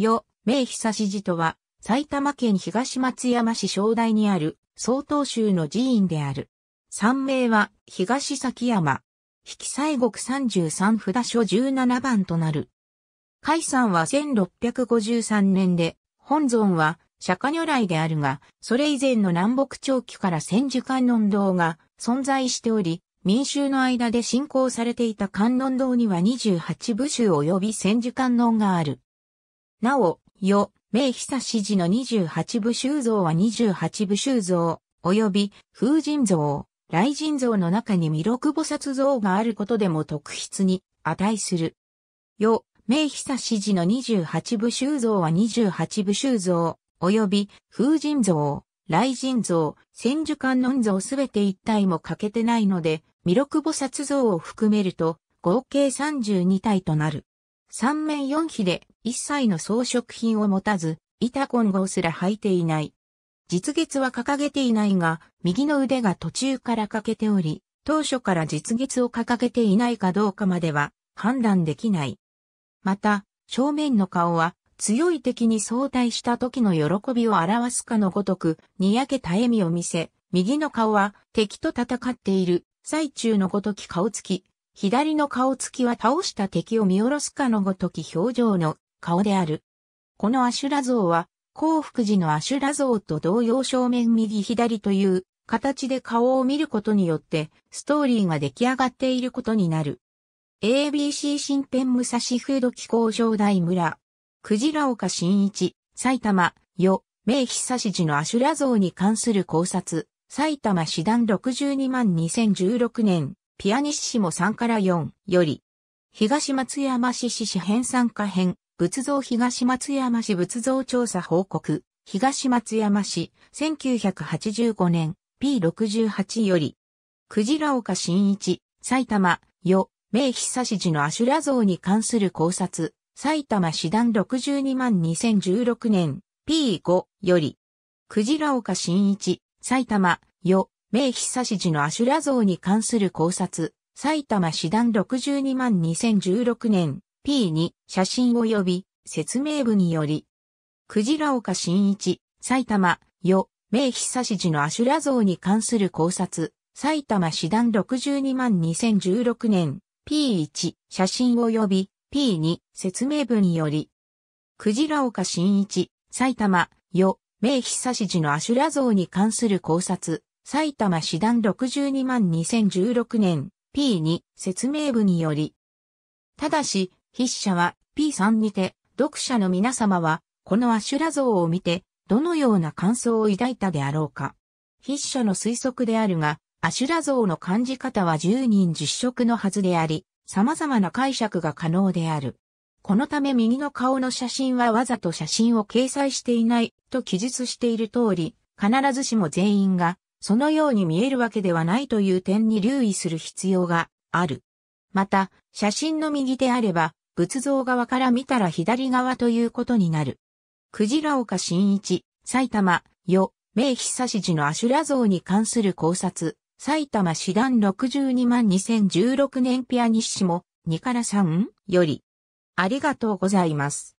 よ、名久し寺とは、埼玉県東松山市正代にある、曹洞宗の寺院である。三名は、東崎山。引き西国33札所17番となる。海山は1653年で、本尊は、釈迦如来であるが、それ以前の南北朝期から千手観音堂が存在しており、民衆の間で信仰されていた観音堂には28部衆及び千手観音がある。なお、よ、明久志寺の28部修造は28部修造、及び風神像、雷神像の中に弥勒菩薩像があることでも特筆に値する。よ、明久志寺の28部修造は28部修造、及び風神像、雷神像、千手観音像すべて一体も欠けてないので、弥勒菩薩像を含めると、合計32体となる。三面四比で一切の装飾品を持たず、板混合すら履いていない。実月は掲げていないが、右の腕が途中から欠けており、当初から実月を掲げていないかどうかまでは判断できない。また、正面の顔は強い敵に相対した時の喜びを表すかのごとく、にやけた笑みを見せ、右の顔は敵と戦っている最中のごとき顔つき、左の顔つきは倒した敵を見下ろすかのごとき表情の顔である。このアシュラ像は、幸福寺のアシュラ像と同様正面右左という形で顔を見ることによってストーリーが出来上がっていることになる。ABC 新編武蔵笛土気候小大村。クジラ岡新一、埼玉、よ、名久寺のアシュラ像に関する考察。埼玉師団62万2016年、ピアニッシモ3から4より、東松山市市市編参加編、仏像東松山市仏像調査報告、東松山市、1985年、P68 より、クジラ岡新一、埼玉、よ、名久志寺のアシュラ像に関する考察、埼玉市団62万2016年、P5 より、クジラ岡新一、埼玉、よ、名久志寺のアシュラ像に関する考察、埼玉市団62万2016年、P に写真及び説明部により、クジラ岡新一、埼玉、よ、名久志寺のアシュラ像に関する考察、埼玉師団62万2016年、P1、写真及び P2、説明部により、クジラ岡新一、埼玉、よ、名久志寺のアシュラ像に関する考察、埼玉師団62万2016年、P2、説明部により、ただし、筆者は P3 にて、読者の皆様は、このアシュラ像を見て、どのような感想を抱いたであろうか。筆者の推測であるが、アシュラ像の感じ方は10人実色のはずであり、様々な解釈が可能である。このため右の顔の写真はわざと写真を掲載していないと記述している通り、必ずしも全員がそのように見えるわけではないという点に留意する必要がある。また、写真の右であれば、仏像側から見たら左側ということになる。クジラ岡新一、埼玉、よ、名久志のアシュラ像に関する考察、埼玉師団62万2016年ピアニッシモ、2から3より、ありがとうございます。